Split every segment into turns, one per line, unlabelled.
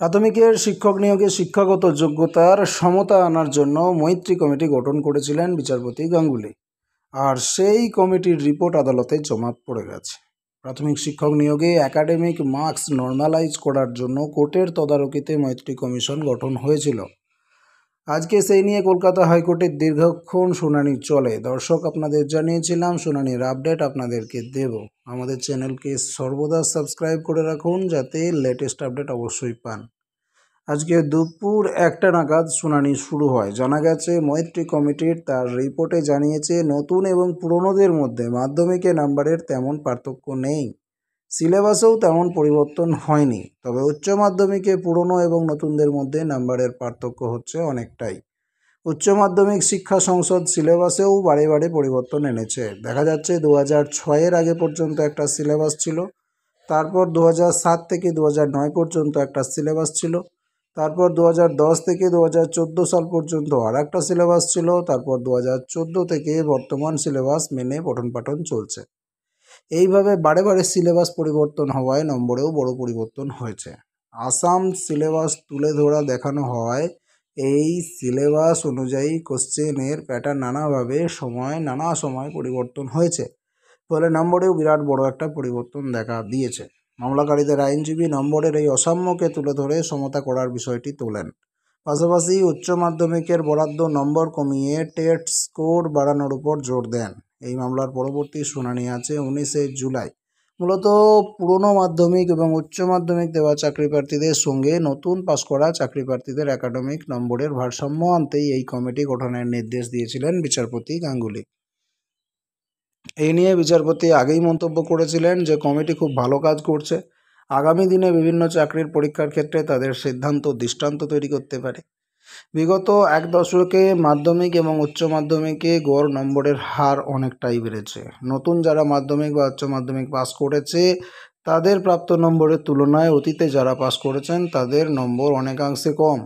প্রাথমিকের শিক্ষক নিয়োগে শিক্ষাগত যোগ্যতার সমতা আনার জন্য মৈত্রী কমিটি গঠন করেছিলেন বিচারপতি গাঙ্গুলি আর সেই কমিটির রিপোর্ট আদালতে জমা পড়ে গেছে প্রাথমিক শিক্ষক নিয়োগে একাডেমিক মার্কস নর্মালাইজ করার জন্য কোর্টের তদারকিতে মৈত্রী কমিশন গঠন হয়েছিল আজকে সেই নিয়ে কলকাতা হাইকোর্টের দীর্ঘক্ষণ শুনানি চলে দর্শক আপনাদের জানিয়েছিলাম শুনানির আপডেট আপনাদেরকে দেব আমাদের চ্যানেলকে সর্বদা সাবস্ক্রাইব করে রাখুন যাতে লেটেস্ট আপডেট অবশ্যই পান আজকে দুপুর একটা নাগাদ শুনানি শুরু হয় জানা গেছে মৈত্রী কমিটির তার রিপোর্টে জানিয়েছে নতুন এবং পুরনোদের মধ্যে মাধ্যমিকে নাম্বারের তেমন পার্থক্য নেই সিলেবাসেও তেমন পরিবর্তন হয়নি তবে উচ্চ মাধ্যমিকে পুরনো এবং নতুনদের মধ্যে নাম্বারের পার্থক্য হচ্ছে অনেকটাই উচ্চ মাধ্যমিক শিক্ষা সংসদ সিলেবাসেও বারে বারে পরিবর্তন এনেছে দেখা যাচ্ছে দু হাজার ছয়ের আগে পর্যন্ত একটা সিলেবাস ছিল তারপর দু সাত থেকে দু নয় পর্যন্ত একটা সিলেবাস ছিল তারপর দু দশ থেকে দু সাল পর্যন্ত আর একটা সিলেবাস ছিল তারপর দু চোদ্দো থেকে বর্তমান সিলেবাস মেনে পঠন পাঠন চলছে এইভাবে বারে বারে সিলেবাস পরিবর্তন হওয়ায় নম্বরেও বড় পরিবর্তন হয়েছে আসাম সিলেবাস তুলে ধরা দেখানো হয় এই সিলেবাস অনুযায়ী কোশ্চেনের প্যাটার্ন নানাভাবে সময় নানা সময় পরিবর্তন হয়েছে ফলে নম্বরেও বিরাট বড় একটা পরিবর্তন দেখা দিয়েছে মামলাকারীদের আইনজীবী নম্বরের এই অসাম্যকে তুলে ধরে সমতা করার বিষয়টি তোলেন পাশাপাশি উচ্চ মাধ্যমিকের বরাদ্দ নম্বর কমিয়ে টেট স্কোর বাড়ানোর উপর জোর দেন এই মামলার পরবর্তী শুনানি আছে উনিশে জুলাই মূলত পুরনো মাধ্যমিক এবং উচ্চ মাধ্যমিক দেওয়া চাকরি প্রার্থীদের সঙ্গে নতুন পাশ করা চাকরি প্রার্থীদের একাডেমিক নম্বরের ভারসাম্য আনতেই এই কমিটি গঠনের নির্দেশ দিয়েছিলেন বিচারপতি গাঙ্গুলি এই নিয়ে বিচারপতি আগেই মন্তব্য করেছিলেন যে কমিটি খুব ভালো কাজ করছে আগামী দিনে বিভিন্ন চাকরির পরীক্ষার ক্ষেত্রে তাদের সিদ্ধান্ত দৃষ্টান্ত তৈরি করতে পারে বিগত এক দশকে মাধ্যমিক এবং উচ্চ মাধ্যমিকে গড় নম্বরের হার অনেকটাই বেড়েছে নতুন যারা মাধ্যমিক বা উচ্চ মাধ্যমিক পাস করেছে তাদের প্রাপ্ত নম্বরের তুলনায় অতীতে যারা পাস করেছেন তাদের নম্বর অনেকাংশে কম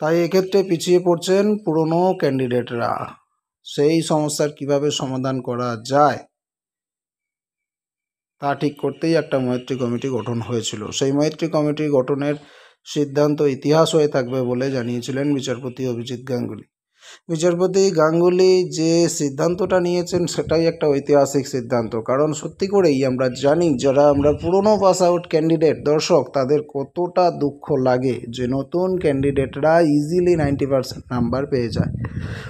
তাই এক্ষেত্রে পিছিয়ে পড়ছেন পুরনো ক্যান্ডিডেটরা সেই সমস্যার কিভাবে সমাধান করা যায় তা ঠিক করতেই একটা মৈত্রী কমিটি গঠন হয়েছিল সেই মৈত্রী কমিটি গঠনের সিদ্ধান্ত ইতিহাস হয়ে থাকবে বলে জানিয়েছিলেন বিচারপতি অভিজিৎ গাঙ্গুলি বিচারপতি গাঙ্গুলি যে সিদ্ধান্তটা নিয়েছেন সেটাই একটা ঐতিহাসিক সিদ্ধান্ত কারণ সত্যি করেই আমরা জানি যারা আমরা পুরনো পাস আউট ক্যান্ডিডেট দর্শক তাদের কতটা দুঃখ লাগে যে নতুন ক্যান্ডিডেটরা ইজিলি নাইনটি পারসেন্ট নাম্বার পেয়ে যায়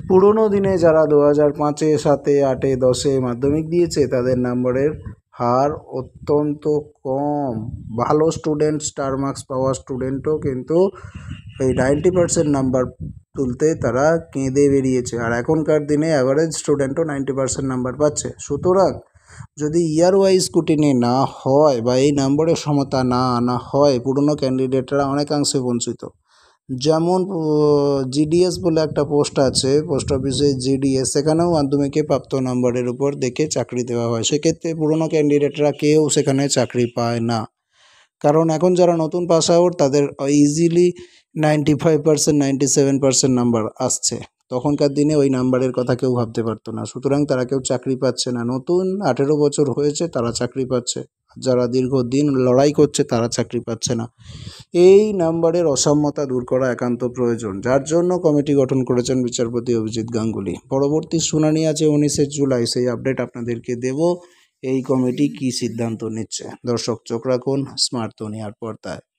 পুরনো দিনে যারা দু হাজার পাঁচে সাতে আটে দশে মাধ্যমিক দিয়েছে তাদের নাম্বারের হার অত্যন্ত কম ভালো স্টুডেন্ট স্টার মার্কস পাওয়া স্টুডেন্টও কিন্তু এই নাইনটি পার্সেন্ট নাম্বার তুলতে তারা কেঁদে বেরিয়েছে আর এখনকার দিনে অ্যাভারেজ স্টুডেন্টও নাইনটি পার্সেন্ট নাম্বার পাচ্ছে সুতরাং যদি ইয়ার ওয়াইজ স্কুটিনি না হয় বা এই নম্বরের সমতা না আনা হয় পুরনো ক্যান্ডিডেটরা অনেকাংশে বঞ্চিত যেমন জিডিএস বলে একটা পোস্ট আছে পোস্ট অফিসে জিডিএস সেখানেও মাধ্যমিকে প্রাপ্ত নম্বরের উপর দেখে চাকরি দেওয়া হয় সেক্ষেত্রে পুরনো ক্যান্ডিডেটরা কেউ সেখানে চাকরি পায় না কারণ এখন যারা নতুন পাস আউট তাদের easily ninety five percent ninety seven percent number আসছে তখনকার দিনে ওই নাম্বারের কথা কেউ ভাবতে পারতো না সুতরাং তারা কেউ চাকরি পাচ্ছে না নতুন আঠেরো বছর হয়েছে তারা চাকরি পাচ্ছে যারা দীর্ঘদিন লড়াই করছে তারা চাকরি পাচ্ছে না এই নাম্বারের অসাম্যতা দূর করা একান্ত প্রয়োজন যার জন্য কমিটি গঠন করেছেন বিচারপতি অভিজিৎ গাঙ্গুলি পরবর্তী শুনানি আছে উনিশে জুলাই সেই আপডেট আপনাদেরকে দেব এই কমিটি কি সিদ্ধান্ত নিচ্ছে দর্শক চোখ রাখুন স্মার্টফোন দুনিয়ার পর্দায়